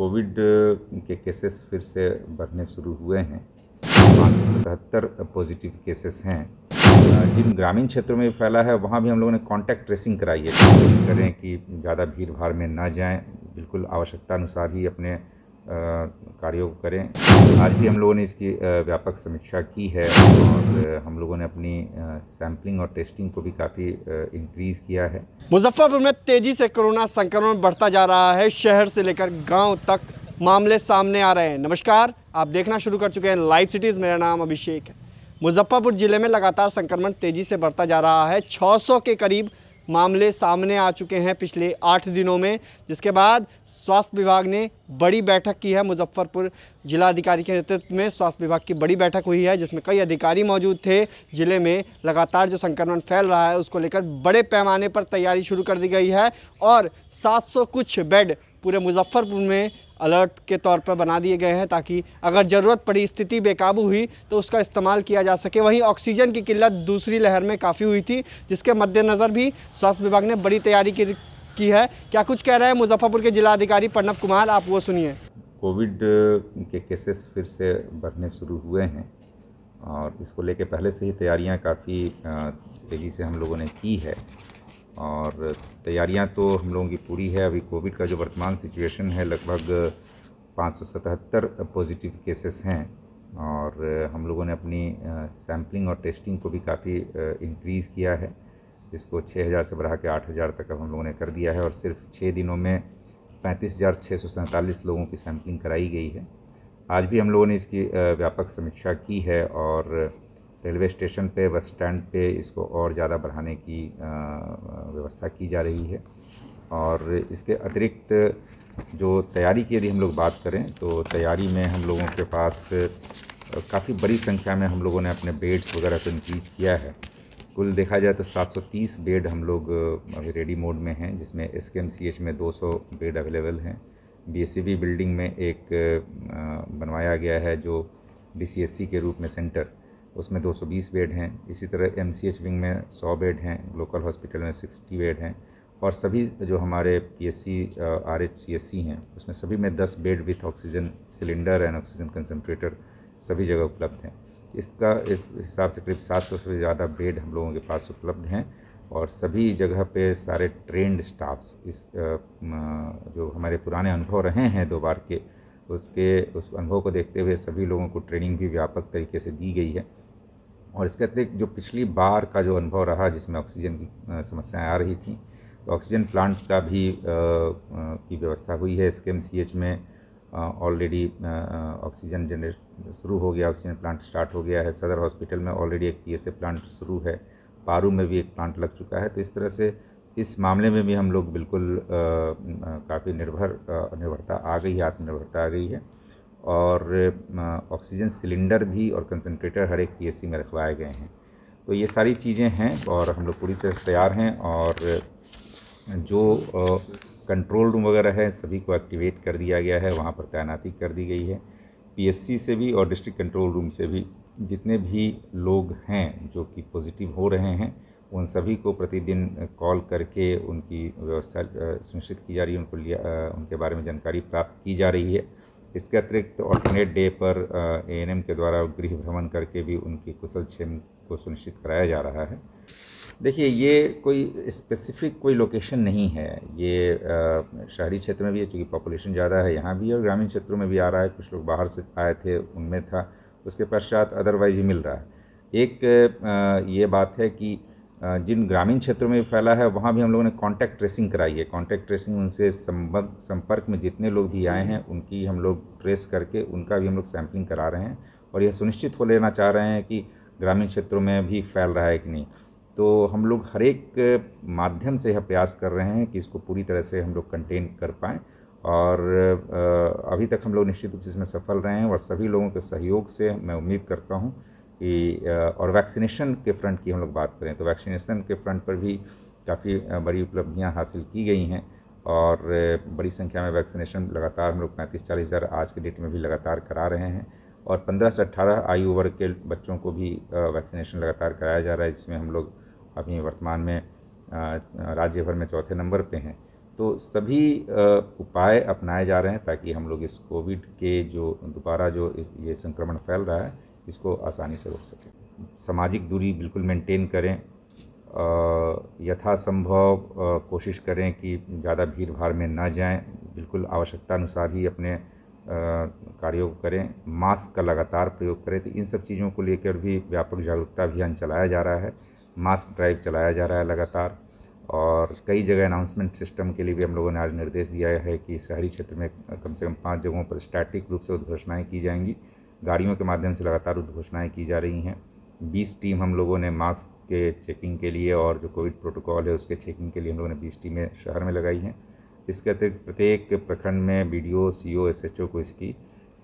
Covid के cases फिर से बढ़ने शुरू हुए हैं पाँच सौ सतहत्तर पॉजिटिव केसेस हैं जिन ग्रामीण क्षेत्रों में फैला है वहाँ भी हम लोगों ने कांटेक्ट ट्रेसिंग कराई है कोशिश करें कि ज़्यादा भीड़ भाड़ में ना जाएं बिल्कुल आवश्यकता अनुसार ही अपने कार्यों करें आज भी हम लोगों ने इसकी व्यापक समीक्षा की है और हम लोगों ने अपनी सैंपलिंग और टेस्टिंग को भी काफ़ी इंक्रीज़ किया है मुजफ्फरपुर में तेज़ी से कोरोना संक्रमण बढ़ता जा रहा है शहर से लेकर गांव तक मामले सामने आ रहे हैं नमस्कार आप देखना शुरू कर चुके हैं लाइव सिटीज़ मेरा नाम अभिषेक है मुजफ्फरपुर ज़िले में लगातार संक्रमण तेज़ी से बढ़ता जा रहा है 600 के करीब मामले सामने आ चुके हैं पिछले आठ दिनों में जिसके बाद स्वास्थ्य विभाग ने बड़ी बैठक की है मुजफ्फरपुर जिलाधिकारी के नेतृत्व में स्वास्थ्य विभाग की बड़ी बैठक हुई है जिसमें कई अधिकारी मौजूद थे जिले में लगातार जो संक्रमण फैल रहा है उसको लेकर बड़े पैमाने पर तैयारी शुरू कर दी गई है और 700 कुछ बेड पूरे मुजफ्फरपुर में अलर्ट के तौर पर बना दिए गए हैं ताकि अगर ज़रूरत पड़ी स्थिति बेकाबू हुई तो उसका इस्तेमाल किया जा सके वहीं ऑक्सीजन की किल्लत दूसरी लहर में काफ़ी हुई थी जिसके मद्देनज़र भी स्वास्थ्य विभाग ने बड़ी तैयारी की की है क्या कुछ कह रहे हैं मुजफ्फरपुर के जिलाधिकारी प्रणव कुमार आप वो सुनिए कोविड के केसेस फिर से बढ़ने शुरू हुए हैं और इसको लेके पहले से ही तैयारियां काफ़ी तेज़ी से हम लोगों ने की है और तैयारियां तो हम लोगों की पूरी है अभी कोविड का जो वर्तमान सिचुएशन है लगभग 577 पॉजिटिव केसेस हैं और हम लोगों ने अपनी सैम्पलिंग और टेस्टिंग को भी काफ़ी इंक्रीज़ किया है इसको 6000 से बढ़ा के 8000 तक हम लोगों ने कर दिया है और सिर्फ छः दिनों में पैंतीस हज़ार छः सौ सैंतालीस लोगों की सैम्पलिंग कराई गई है आज भी हम लोगों ने इसकी व्यापक समीक्षा की है और रेलवे स्टेशन पे बस स्टैंड पे इसको और ज़्यादा बढ़ाने की व्यवस्था की जा रही है और इसके अतिरिक्त जो तैयारी की यदि हम लोग बात करें तो तैयारी में हम लोगों के पास काफ़ी बड़ी संख्या में हम लोगों ने अपने बेड्स वगैरह को इंक्रीज किया है कुल देखा जाए तो 730 बेड हम लोग अभी रेडी मोड में हैं जिसमें एस के में 200 बेड अवेलेबल हैं बी बिल्डिंग में एक बनवाया गया है जो डी के रूप में सेंटर उसमें 220 बेड हैं इसी तरह एम विंग में 100 बेड हैं लोकल हॉस्पिटल में 60 बेड हैं और सभी जो हमारे P S C R H C S C हैं उसमें सभी में 10 bed with oxygen cylinder and oxygen concentrator सभी जगह उपलब्ध हैं इसका इस हिसाब से करीब सात सौ से ज़्यादा बेड हम लोगों के पास उपलब्ध हैं और सभी जगह पे सारे ट्रेंड स्टाफ्स इस जो हमारे पुराने अनुभव रहे हैं दो बार के उसके उस अनुभव को देखते हुए सभी लोगों को ट्रेनिंग भी व्यापक तरीके से दी गई है और इसके अतिरिक्त जो पिछली बार का जो अनुभव रहा जिसमें ऑक्सीजन की समस्याएं आ रही थी तो ऑक्सीजन प्लांट का भी आ, की व्यवस्था हुई है एस के में ऑलरेडी ऑक्सीजन जनरेट शुरू हो गया ऑक्सीजन प्लांट स्टार्ट हो गया है सदर हॉस्पिटल में ऑलरेडी एक ए प्लांट शुरू है पारू में भी एक प्लांट लग चुका है तो इस तरह से इस मामले में भी हम लोग बिल्कुल काफ़ी निर्भर निर्भरता आ गई है आत्मनिर्भरता आ गई है और ऑक्सीजन सिलेंडर भी और कंसनट्रेटर हर एक सी में रखवाए गए हैं तो ये सारी चीज़ें हैं और हम लोग पूरी तरह से तैयार हैं और जो कंट्रोल रूम वगैरह है सभी को एक्टिवेट कर दिया गया है वहाँ पर तैनाती कर दी गई है पीएससी से भी और डिस्ट्रिक्ट कंट्रोल रूम से भी जितने भी लोग हैं जो कि पॉजिटिव हो रहे हैं उन सभी को प्रतिदिन कॉल करके उनकी व्यवस्था सुनिश्चित की जा रही है उनको लिया उनके बारे में जानकारी प्राप्त की जा रही है इसके अतिरिक्त ऑल्टरनेट डे पर ए के द्वारा गृह भ्रमण करके भी उनकी कुशल क्षेम को सुनिश्चित कराया जा रहा है देखिए ये कोई स्पेसिफिक कोई लोकेशन नहीं है ये शहरी क्षेत्र में भी है चूँकि पॉपुलेशन ज़्यादा है यहाँ भी और ग्रामीण क्षेत्रों में भी आ रहा है कुछ लोग बाहर से आए थे उनमें था उसके पश्चात अदरवाइज ही मिल रहा है एक ये बात है कि जिन ग्रामीण क्षेत्रों में फैला है वहाँ भी हम लोगों ने कॉन्टैक्ट ट्रेसिंग कराई है कॉन्टैक्ट ट्रेसिंग उनसे संबंध संपर्क में जितने लोग भी आए हैं उनकी हम लोग ट्रेस करके उनका भी हम लोग सैम्पलिंग करा रहे हैं और यह सुनिश्चित हो लेना चाह रहे हैं कि ग्रामीण क्षेत्रों में भी फैल रहा है कि नहीं तो हम लोग हर एक माध्यम से यह प्रयास कर रहे हैं कि इसको पूरी तरह से हम लोग कंटेन कर पाएँ और अभी तक हम लोग निश्चित रूप से इसमें सफल रहे हैं और सभी लोगों के सहयोग से मैं उम्मीद करता हूँ कि और वैक्सीनेशन के फ्रंट की हम लोग बात करें तो वैक्सीनेशन के फ्रंट पर भी काफ़ी बड़ी उपलब्धियाँ हासिल की गई हैं और बड़ी संख्या में वैक्सीनेशन लगातार हम लोग पैंतीस चालीस हज़ार आज के डेट में भी लगातार करा रहे हैं और 15 से 18 आयु वर्ग के बच्चों को भी वैक्सीनेशन लगातार कराया जा रहा है जिसमें हम लोग अभी वर्तमान में राज्य भर में चौथे नंबर पे हैं तो सभी उपाय अपनाए जा रहे हैं ताकि हम लोग इस कोविड के जो दोबारा जो ये संक्रमण फैल रहा है इसको आसानी से रोक सकें सामाजिक दूरी बिल्कुल मेंटेन करें यथासंभव कोशिश करें कि ज़्यादा भीड़ भाड़ में ना जाएं बिल्कुल आवश्यकता अनुसार ही अपने कार्यों करें मास्क का लगातार प्रयोग करें तो इन सब चीज़ों को लेकर भी व्यापक जागरूकता अभियान चलाया जा रहा है मास्क ड्राइव चलाया जा रहा है लगातार और कई जगह अनाउंसमेंट सिस्टम के लिए भी हम लोगों ने आज निर्देश दिया है कि शहरी क्षेत्र में कम से कम पाँच जगहों पर स्टैटिक रूप से उद्घोषणाएँ की जाएंगी गाड़ियों के माध्यम से लगातार उद्घोषणाएँ की जा रही हैं बीस टीम हम लोगों ने मास्क के चेकिंग के लिए और जो कोविड प्रोटोकॉल है उसके चेकिंग के लिए हम लोगों ने बीस टीमें शहर में लगाई हैं इसके अतिरिक्त प्रत्येक प्रखंड में B D O C O S H O को इसकी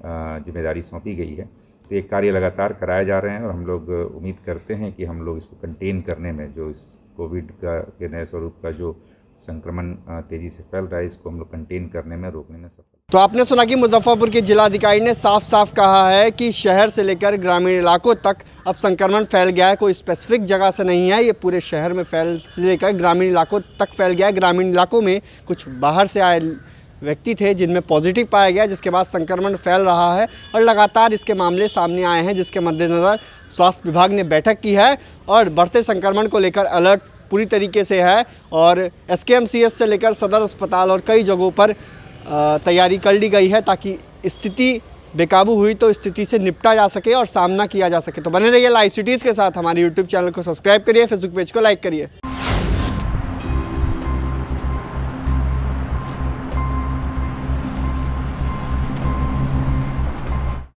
जिम्मेदारी सौंपी गई है तो ये कार्य लगातार कराए जा रहे हैं और हम लोग उम्मीद करते हैं कि हम लोग इसको कंटेन करने में जो इस कोविड का के नए स्वरूप का जो संक्रमण तेजी से फैल रहा है इसको हम लोग कंटेन करने में रोकने में सफल तो आपने सुना कि मुजफ्फरपुर के जिलाधिकारी ने साफ साफ कहा है कि शहर से लेकर ग्रामीण इलाकों तक अब संक्रमण फैल गया है कोई स्पेसिफिक जगह से नहीं है ये पूरे शहर में फैल से लेकर ग्रामीण इलाकों तक फैल गया है ग्रामीण इलाकों में कुछ बाहर से आए व्यक्ति थे जिनमें पॉजिटिव पाया गया जिसके बाद संक्रमण फैल रहा है और लगातार इसके मामले सामने आए हैं जिसके मद्देनज़र स्वास्थ्य विभाग ने बैठक की है और बढ़ते संक्रमण को लेकर अलर्ट पूरी तरीके से है और एस से लेकर सदर अस्पताल और कई जगहों पर तैयारी कर ली गई है ताकि स्थिति बेकाबू हुई तो स्थिति से निपटा जा सके और सामना किया जा सके तो बने रहिए लाइव सिटीज़ के साथ हमारे यूट्यूब चैनल को सब्सक्राइब करिए फेसबुक पेज को लाइक करिए